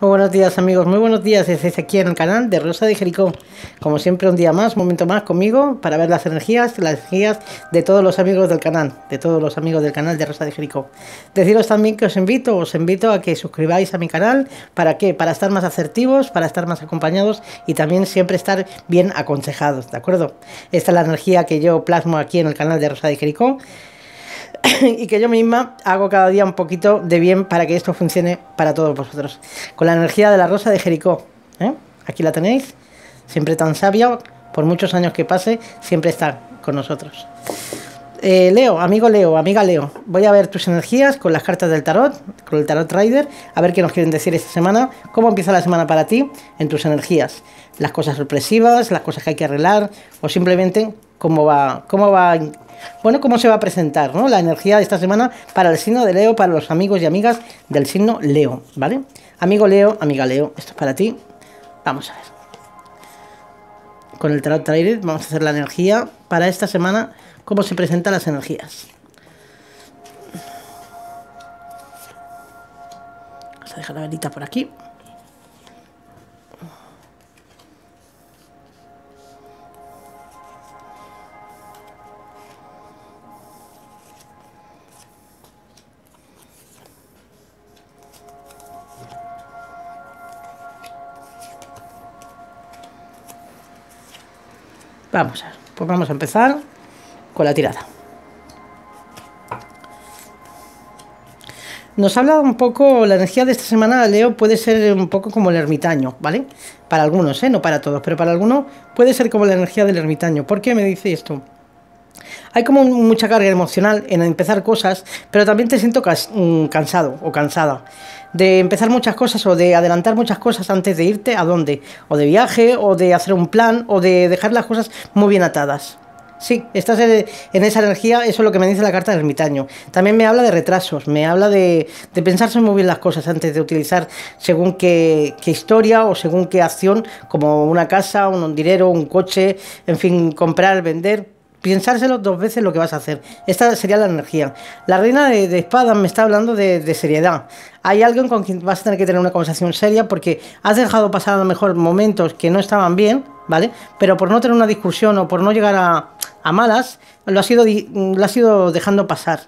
Muy buenos días amigos, muy buenos días, desde aquí en el canal de Rosa de Jericó. Como siempre un día más, un momento más conmigo para ver las energías, las energías de todos los amigos del canal, de todos los amigos del canal de Rosa de Jericó. Deciros también que os invito, os invito a que suscribáis a mi canal, ¿para qué? Para estar más asertivos, para estar más acompañados y también siempre estar bien aconsejados, ¿de acuerdo? Esta es la energía que yo plasmo aquí en el canal de Rosa de Jericó y que yo misma hago cada día un poquito de bien para que esto funcione para todos vosotros. Con la energía de la rosa de Jericó. ¿eh? Aquí la tenéis, siempre tan sabia, por muchos años que pase, siempre está con nosotros. Eh, Leo, amigo Leo, amiga Leo, voy a ver tus energías con las cartas del tarot, con el tarot rider, a ver qué nos quieren decir esta semana, cómo empieza la semana para ti en tus energías, las cosas sorpresivas, las cosas que hay que arreglar o simplemente cómo va, cómo va, bueno, cómo se va a presentar, ¿no? La energía de esta semana para el signo de Leo, para los amigos y amigas del signo Leo, ¿vale? Amigo Leo, amiga Leo, esto es para ti. Vamos a ver. Con el tarot Trailer vamos a hacer la energía para esta semana, cómo se presentan las energías. Vamos a dejar la velita por aquí. Vamos a pues vamos a empezar con la tirada. Nos hablado un poco, la energía de esta semana, Leo, puede ser un poco como el ermitaño, ¿vale? Para algunos, ¿eh? No para todos, pero para algunos puede ser como la energía del ermitaño. ¿Por qué me dice esto? Hay como mucha carga emocional en empezar cosas, pero también te siento mm, cansado o cansada de empezar muchas cosas o de adelantar muchas cosas antes de irte a dónde, o de viaje, o de hacer un plan, o de dejar las cosas muy bien atadas. Sí, estás en esa energía, eso es lo que me dice la carta del ermitaño. También me habla de retrasos, me habla de, pensarse muy bien las cosas antes de utilizar según qué, historia o según qué acción, como una casa, un dinero, un coche, en fin, comprar, vender pensárselo dos veces lo que vas a hacer. Esta sería la energía. La reina de, espadas me está hablando de, de, seriedad. Hay alguien con quien vas a tener que tener una conversación seria porque has dejado pasar a lo mejor momentos que no estaban bien ¿vale? Pero por no tener una discusión o por no llegar a, malas, lo ha, sido, lo ha sido dejando pasar.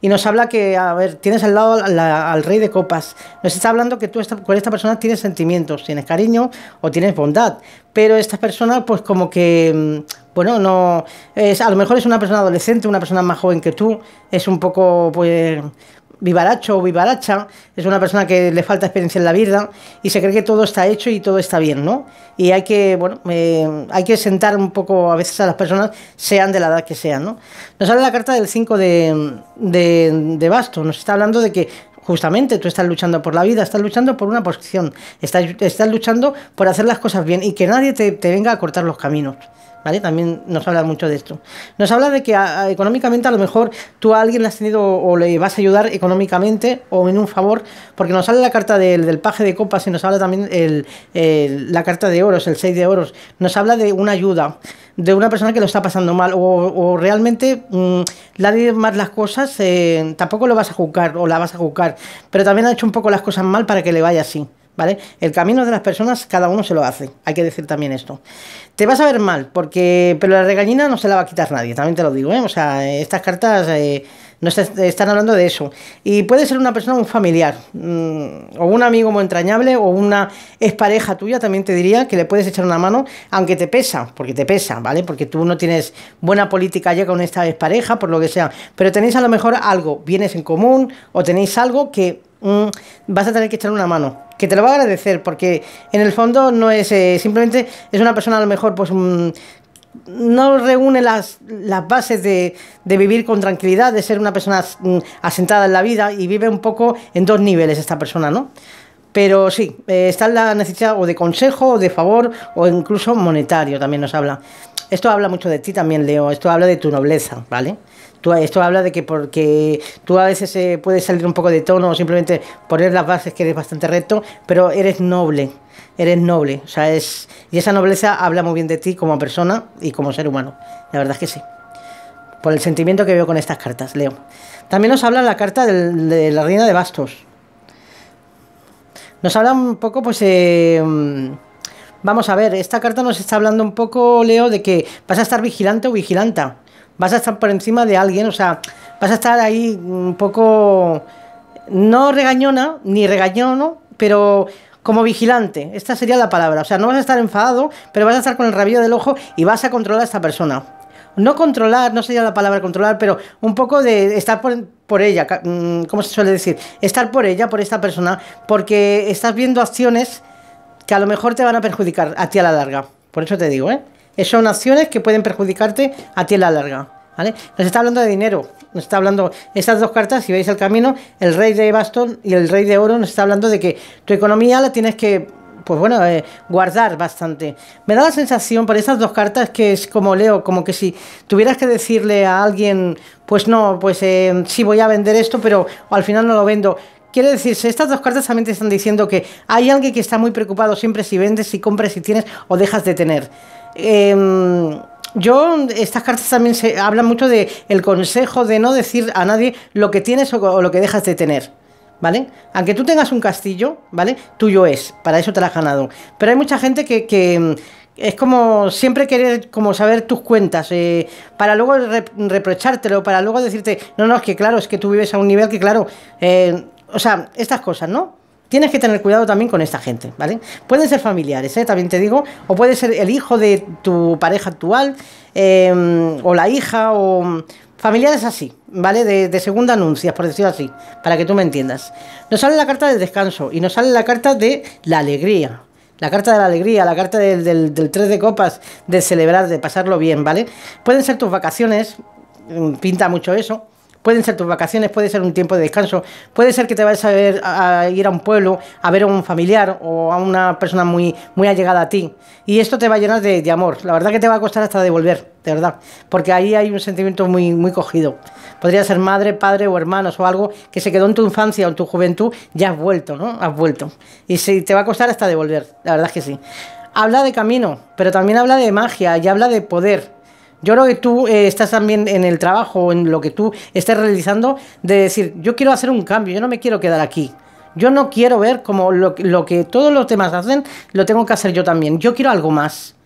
Y nos habla que, a ver, tienes al lado al, rey de copas. Nos está hablando que tú con esta persona tienes sentimientos, tienes cariño o tienes bondad. Pero esta persona, pues como que, mm, bueno, no... Es, a lo mejor es una persona adolescente, una persona más joven que tú. Es un poco, pues vivaracho o vivaracha, es una persona que le falta experiencia en la vida y se cree que todo está hecho y todo está bien, ¿no? Y hay que, bueno, hay que sentar un poco a veces a las personas, sean de la edad que sean, ¿no? Nos habla la carta del 5 de, de, basto, nos está hablando de que justamente tú estás luchando por la vida, estás luchando por una posición, estás, estás luchando por hacer las cosas bien y que nadie te venga a cortar los caminos. También nos habla mucho de esto. Nos habla de que ah, ah, económicamente a lo mejor tú a alguien le has tenido o le vas a ayudar económicamente o en un favor, porque nos sale la carta del, paje de copas y nos habla también la carta de oros, el 6 de oros. Nos habla de una ayuda, de una persona que lo está pasando mal o, realmente mm, nadie más las cosas, eh, tampoco lo vas a juzgar o la vas a juzgar, pero también ha hecho un poco las cosas mal para que le vaya así. ¿vale? El camino de las personas, cada uno se lo hace, hay que decir también esto. Te vas a ver mal, porque pero la regañina no se la va a quitar nadie, también te lo digo, ¿eh? O sea, estas cartas... Eh, no están hablando de eso. Y puede ser una persona, muy familiar, mm, o un amigo muy entrañable, o una expareja tuya, también te diría que le puedes echar una mano, aunque te pesa, porque te pesa, ¿vale? Porque tú no tienes buena política ya con esta expareja, por lo que sea. Pero tenéis a lo mejor algo, bienes en común, o tenéis algo que Mm, vas a tener que echar una mano. Que te lo va a agradecer, porque en el fondo no es. Eh, simplemente es una persona a lo mejor, pues. Mm, no reúne las, las bases de, de, vivir con tranquilidad, de ser una persona mm, asentada en la vida y vive un poco en dos niveles esta persona, ¿no? Pero sí, eh, está la necesidad o de consejo, o de favor, o incluso monetario, también nos habla esto habla mucho de ti también, Leo. Esto habla de tu nobleza, ¿vale? Tú, esto habla de que porque tú a veces eh, puedes salir un poco de tono o simplemente poner las bases que eres bastante recto, pero eres noble. Eres noble. O sea, es. Y esa nobleza habla muy bien de ti como persona y como ser humano. La verdad es que sí. Por el sentimiento que veo con estas cartas, Leo. También nos habla la carta de la reina de bastos. Nos habla un poco, pues. Eh, Vamos a ver, esta carta nos está hablando un poco, Leo, de que vas a estar vigilante o vigilanta. Vas a estar por encima de alguien, o sea, vas a estar ahí un poco... No regañona, ni regañono, pero como vigilante. Esta sería la palabra. O sea, no vas a estar enfadado, pero vas a estar con el rabillo del ojo y vas a controlar a esta persona. No controlar, no sería la palabra controlar, pero un poco de estar por, por ella, mm, ¿cómo se suele decir? Estar por ella, por esta persona, porque estás viendo acciones que a lo mejor te van a perjudicar a ti a la larga. Por eso te digo, ¿eh? son acciones que pueden perjudicarte a ti a la larga. ¿Vale? Nos está hablando de dinero, nos está hablando estas dos cartas, si veis el camino, el rey de bastón y el rey de oro nos está hablando de que tu economía la tienes que pues bueno, eh, guardar bastante. Me da la sensación por esas dos cartas que es como leo, como que si tuvieras que decirle a alguien, pues no, pues eh, sí voy a vender esto, pero al final no lo vendo. Quiere decirse, estas dos cartas también te están diciendo que hay alguien que está muy preocupado siempre si vendes, si compras, si tienes o dejas de tener. Em, yo, estas cartas también se hablan mucho de consejo de no decir a nadie lo que tienes o, lo que dejas de tener. ¿Vale? Aunque tú tengas un castillo, ¿vale? Tuyo es, para eso te lo has ganado. Pero hay mucha gente que, em, es como siempre querer como saber tus cuentas eh, para luego reprochártelo para luego decirte no no es que claro es que tú vives a un nivel que claro eh, o sea, estas cosas, ¿no? Tienes que tener cuidado también con esta gente, ¿vale? Pueden ser familiares, ¿eh? también te digo, o puede ser el hijo de tu pareja actual, em, o la hija, o familiares así, ¿vale? De, segunda anuncia, por decirlo así, para que tú me entiendas. Nos sale la carta del descanso y nos sale la carta de la alegría. La carta de la alegría, la carta del, del, del 3 de copas, de celebrar, de pasarlo bien, ¿vale? Pueden ser tus vacaciones, mm, pinta mucho eso Pueden ser tus vacaciones, puede ser un tiempo de descanso, puede ser que te vayas a, ver, a ir a un pueblo a ver a un familiar o a una persona muy, muy allegada a ti. Y esto te va a llenar de, amor. La verdad que te va a costar hasta devolver, de verdad. Porque ahí hay un sentimiento muy, muy cogido. Podría ser madre, padre o hermanos o algo que se quedó en tu infancia o en tu juventud, ya has vuelto, ¿no? Has vuelto. Y si te va a costar hasta devolver, la verdad es que sí. Habla de camino, pero también habla de magia y habla de poder yo creo que tú eh, estás también en el trabajo, en lo que tú estés realizando, de decir, yo quiero hacer un cambio, yo no me quiero quedar aquí. Yo no quiero ver como lo, que todos los demás hacen, lo tengo que hacer yo también. Yo quiero algo más.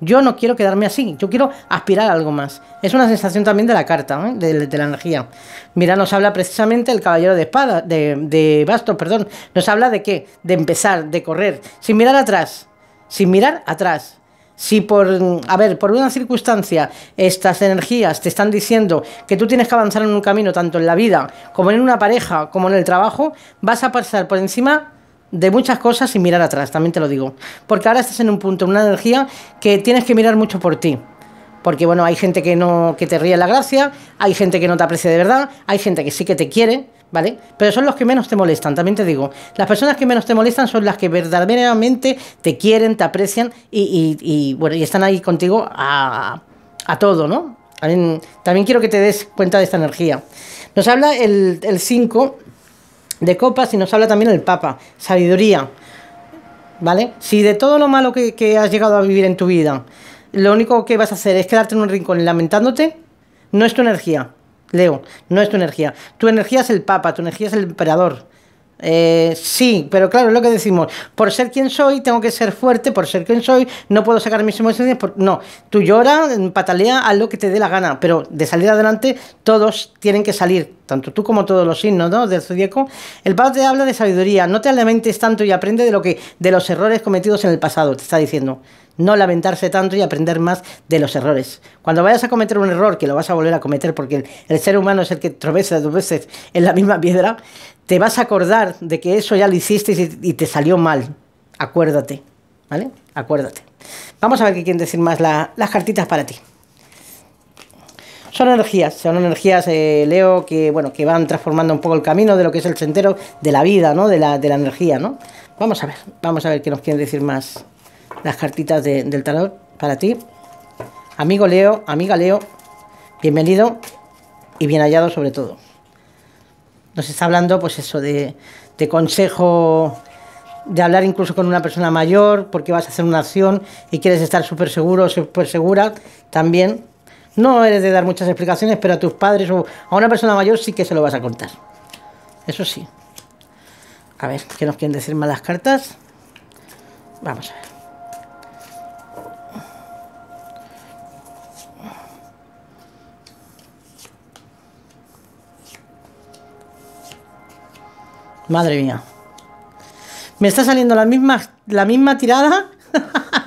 Yo no quiero quedarme así, yo quiero aspirar a algo más. Es una sensación también de la carta, ¿eh? de, la energía. Mira, nos habla precisamente el caballero de espada, de, de bastos, perdón. Nos habla de qué? De empezar, de correr, sin mirar atrás, sin mirar atrás. Si por, a ver, por una circunstancia estas energías te están diciendo que tú tienes que avanzar en un camino, tanto en la vida como en una pareja, como en el trabajo, vas a pasar por encima de muchas cosas y mirar atrás, también te lo digo. Porque ahora estás en un punto, en una energía que tienes que mirar mucho por ti. Porque bueno, hay gente que no que te ríe la gracia, hay gente que no te aprecia de verdad, hay gente que sí que te quiere, ¿vale? Pero son los que menos te molestan, también te digo. Las personas que menos te molestan son las que verdaderamente te quieren, te aprecian y, bueno, y están ahí contigo a, todo, ¿no? También, quiero que te des cuenta de esta energía. Nos habla el 5 de copas y nos habla también el Papa, sabiduría, ¿vale? Si de todo lo malo que, que has llegado a vivir en tu vida, lo único que vas a hacer es quedarte en un rincón lamentándote, no es tu energía, Leo, no es tu energía. Tu energía es el Papa, tu energía es el emperador. Eh, sí, pero claro, es lo que decimos. Por ser quien soy, tengo que ser fuerte. Por ser quien soy, no puedo sacar mis emociones. No, tú llora, mm, patalea, a lo que te dé la gana. Pero de salir adelante, todos tienen que salir. Tanto tú como todos los signos ¿no? del zodíaco. El Papa te habla de sabiduría. No te alimentes tanto y aprende de, lo que, de los errores cometidos en el pasado, te está diciendo no lamentarse tanto y aprender más de los errores. Cuando vayas a cometer un error, que lo vas a volver a cometer porque el, ser humano es el que tropeza dos veces en la misma piedra, te vas a acordar de que eso ya lo hiciste y, te salió mal. Acuérdate, ¿vale? Acuérdate. Vamos a ver qué quieren decir más las cartitas para ti. Son energías, son energías, eh, Leo, que bueno, que van transformando un poco el camino de lo que es el sendero de la vida, ¿no? De la, de la energía, ¿no? Vamos a ver, vamos a ver qué nos quieren decir más las cartitas del tarot para ti. Amigo Leo, amiga Leo, bienvenido y bien hallado sobre todo. Nos está hablando, pues eso, de, consejo, de hablar incluso con una persona mayor, porque vas a hacer una acción y quieres estar súper seguro, súper segura, también. No eres de dar muchas explicaciones, pero a tus padres o a una persona mayor sí que se lo vas a contar. Eso sí. A ver, ¿qué nos quieren decir malas las cartas? Vamos a ver. Madre mía. Me está saliendo la misma, la misma tirada.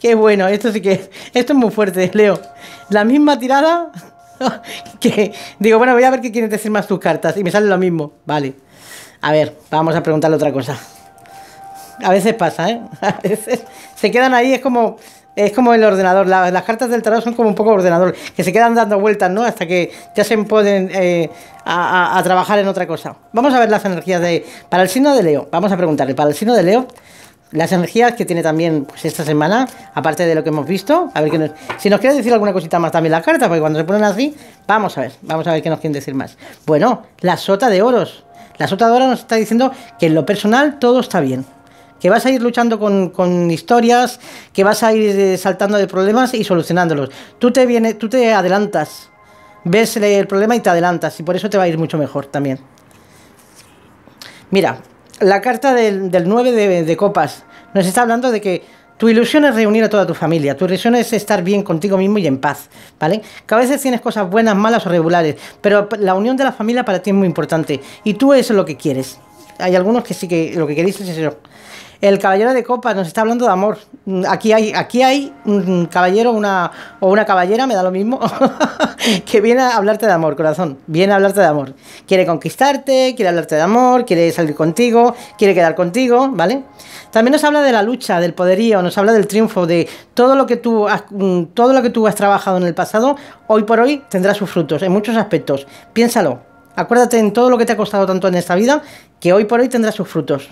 Qué bueno, esto sí que. Esto es muy fuerte, Leo. La misma tirada. que digo, bueno, voy a ver qué quieren decir más tus cartas. Y me sale lo mismo. Vale. A ver, vamos a preguntarle otra cosa. A veces pasa, ¿eh? A veces se quedan ahí, es como. Es como el ordenador, las cartas del tarot son como un poco ordenador, que se quedan dando vueltas, ¿no? Hasta que ya se pueden eh, a, trabajar en otra cosa. Vamos a ver las energías de... Para el signo de Leo, vamos a preguntarle, para el signo de Leo, las energías que tiene también pues, esta semana, aparte de lo que hemos visto, a ver qué nos, si nos quiere decir alguna cosita más también las cartas, porque cuando se ponen así, vamos a ver, vamos a ver qué nos quieren decir más. Bueno, la sota de oros. La sota de oros nos está diciendo que en lo personal todo está bien que vas a ir luchando con, historias, que vas a ir eh, saltando de problemas y solucionándolos. Tú te, tú te adelantas, ves el problema y te adelantas, y por eso te va a ir mucho mejor también. Mira, la carta del, 9 de, copas nos está hablando de que tu ilusión es reunir a toda tu familia, tu ilusión es estar bien contigo mismo y en paz, ¿vale? Que a veces tienes cosas buenas, malas o regulares, pero la unión de la familia para ti es muy importante y tú es lo que quieres. Hay algunos que sí que lo que queréis es eso, el caballero de copas nos está hablando de amor. Mm, aquí hay, aquí hay un caballero una, o una caballera, me da lo mismo, que viene a hablarte de amor, corazón. Viene a hablarte de amor. Quiere conquistarte, quiere hablarte de amor, quiere salir contigo, quiere quedar contigo, ¿vale? También nos habla de la lucha, del poderío, nos habla del triunfo, de todo lo que tú has, mm, todo lo que tú has trabajado en el pasado, hoy por hoy tendrá sus frutos en muchos aspectos. Piénsalo. Acuérdate en todo lo que te ha costado tanto en esta vida, que hoy por hoy tendrá sus frutos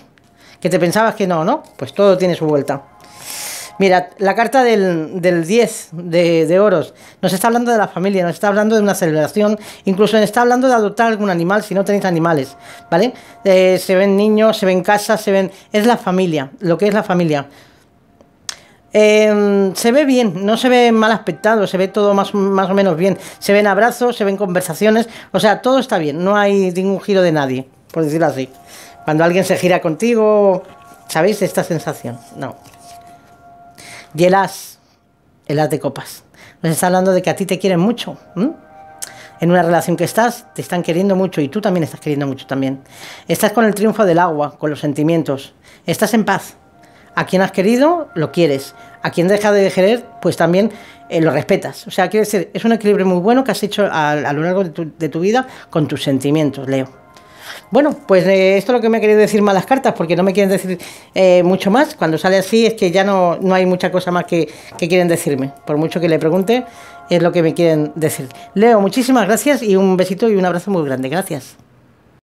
que te pensabas que no, ¿no? Pues todo tiene su vuelta. Mira, la carta del, 10 de, oros nos está hablando de la familia, nos está hablando de una celebración, incluso nos está hablando de adoptar algún animal si no tenéis animales, ¿vale? Eh, se ven niños, se ven casas, se ven... Es la familia, lo que es la familia. Em, se ve bien, no se ve mal aspectado, se ve todo más, más o menos bien. Se ven abrazos, se ven conversaciones, o sea, todo está bien, no hay ningún giro de nadie, por decirlo así. Cuando alguien se gira contigo, ¿sabéis esta sensación? No. Y el as, el de copas. Nos está hablando de que a ti te quieren mucho. En una relación que estás, te están queriendo mucho y tú también estás queriendo mucho también. Estás con el triunfo del agua, con los sentimientos. Estás en paz. A quien has querido, lo quieres. A quien deja de querer, pues también eh, lo respetas. O sea, quiere decir, es un equilibrio muy bueno que has hecho a, lo largo de tu vida con tus sentimientos, Leo. Bueno, pues eh, esto es lo que me ha querido decir malas cartas, porque no me quieren decir eh, mucho más. Cuando sale así es que ya no, hay mucha cosa más que, que, quieren decirme. Por mucho que le pregunte, es lo que me quieren decir. Leo, muchísimas gracias y un besito y un abrazo muy grande. Gracias.